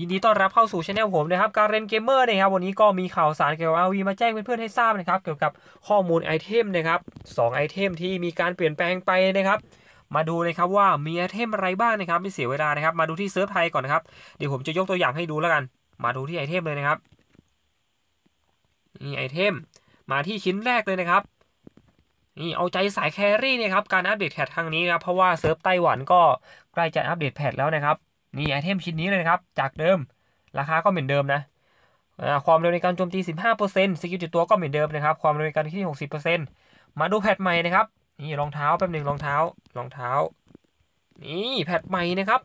ยินดีต้อนรับเข้าสู่ช anel ผมนะครับการเรนเกมเมอร์นะครับ วันนี้ก็มีข่าวสารเกี่ยวกับ RV มาแจ้งเพื่อนๆให้ทราบนะครับเกี่ยวกับข้อมูลไอเทมนะครับ2ไอเทมที่มีการเปลี่ยนแปลงไปนะครับ มาดูเลยครับว่ามีไอเทมอะไรบ้าง นะครับไม่เสียเวลานะครับมาดูที่เซิร์ฟไทยก่อนนะครับ เดี๋ยวผมจะยกตัวอย่างให้ดูแล้วกัน มาดูที่ไอเทมเลยนะครับ นี่ไอเทมมาที่ชิ้นแรกเลยนะครับนี่เอาใจสายแครี่นะครับการอัปเดตแพทครั้งนี้นะครับ เพราะว่าเซิร์ฟไต้หวันก็ใกล้จะอัปเดตแพทแล้วนะครับนี่ไอเทมชิ้นนี้เลยนะครับ จากเดิมราคาก็เหมือนเดิมนะ ความเร็วในการโจมตี15%สกิลจิดตัวก็เหมือนเดิมนะครับ ความเร็วในการที่60%มาดูแพทใหม่นะครับ นี่รองเท้าแป๊บหนึ่งรองเท้า รองเท้านี่แพทใหม่นะครับ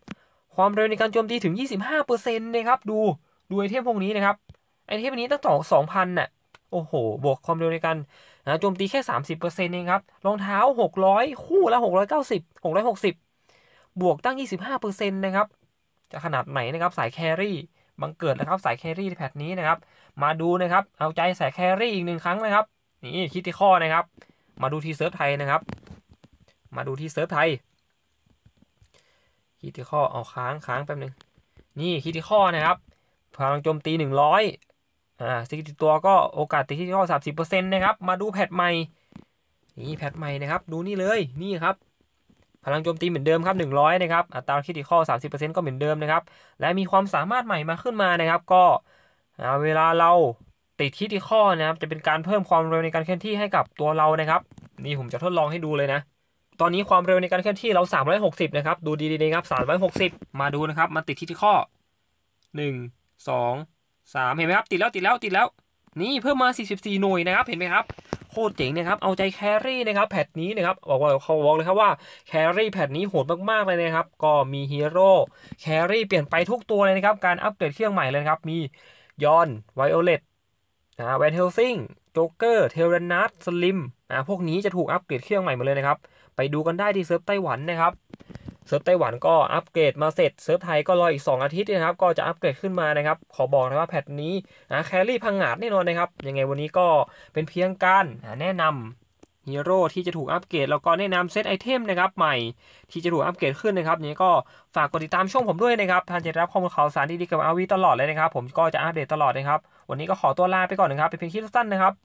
ความเร็วในการโจมตีถึง 25%นะครับ ดูดูไอเทมพวกนี้นะครับ ไอเทมนี้ตั้งสองสองพันน่ะโอ้โห บวกความเร็วในการโจมตีแค่ 30%เองครับ รองเท้า 600คู่ละ690 660 บวกตั้ง 25%นะครับจะขนาดไหนนะครับสายแครี่บังเกิดนะครับ สายแครี่แพทนี้นะครับมาดูนะครับเอาใจสายแครี่อีกหนึ่งครั้งนะครับนี่คิดที่ข้อนะครับ มาดูที่เซิร์ฟไทยนะครับมาดูที่เซิร์ฟไทยคิดที่ข้อเอาค้างค้างแป๊บนึง นี่คิดที่ข้อนะครับพลังโจมตี 100อ่าสิตัวก็โอกาสตีที่ข้อ30%นะครับ มาดูแพทใหม่ นี่แพทใหม่นะครับดูนี่เลยนี่ครับพลังโจมตีเหมือนเดิมครับ 100นะครับอัตราคิดีอสิปอน30%ก็เหมือนเดิมนะครับและมีความสามารถใหม่มาขึ้นมานะครับ ก็เวลาเราติดคิดกข้อนะครับจะเป็นการเพิ่มความเร็วในการเคลื่อนที่ให้กับตัวเรานะครับ นี่ผมจะทดลองให้ดูเลยนะตอนนี้ความเร็วในการเคลื่อนที่เรา 360นะครับดูดีๆนะครับ360 มาดูนะครับมาติดคิดกข้อง1 2 3 เห็นไหมครับ ติดแล้วติดแล้วติดแล้วนี่ เพิ่มมา 44 หน่วยนะครับเห็นไหมครับคตรเจ๋งนะครับ เอาใจแครี่นะครับแพทนี้นะครับ บอกว่าเขาบอกเลยครับว่าแครี่แพทนี้โหดมากๆเลยนะครับ ก็มีฮีโร่แครี่เปลี่ยนไปทุกตัวเลยนะครับ การอัปเกรดเครื่องใหม่เลยครับ มียอนไวโอเลตนะแวนเทลซิงโจ๊กเกอร์เทเลนัทสลิมนะพวกนี้จะถูกอัปเกรดเครื่องใหม่หมดเลยนะครับ ไปดูกันได้ที่เซิร์ฟไต้หวันนะครับเซิร์ฟไต้หวัน ก็อัปเกรดมาเสร็จ เซิร์ฟไทยก็รออีก 2 อาทิตย์นะครับ ก็จะอัปเกรดขึ้นมานะครับ ขอบอกนะว่าแพทนี้นะแครี่พังงาดแน่นอนนะครับ ยังไงวันนี้ก็เป็นเพียงการแนะนำฮีโร่ที่จะถูกอัปเกรดแล้วก็แนะนำเซตไอเทมนะครับ ใหม่ที่จะถูกอัปเกรดขึ้นนะครับ นี้ก็ฝากกดติดตามช่องผมด้วยนะครับท่านจะรับข้อมูลข่าวสารดีๆกับอาวีตลอดเลยนะครับผมก็จะอัปเดตตลอดนะครับ วันนี้ก็ขอตัวลาไปก่อนนะครับ เป็นเพียงคลิปสั้นนะครับ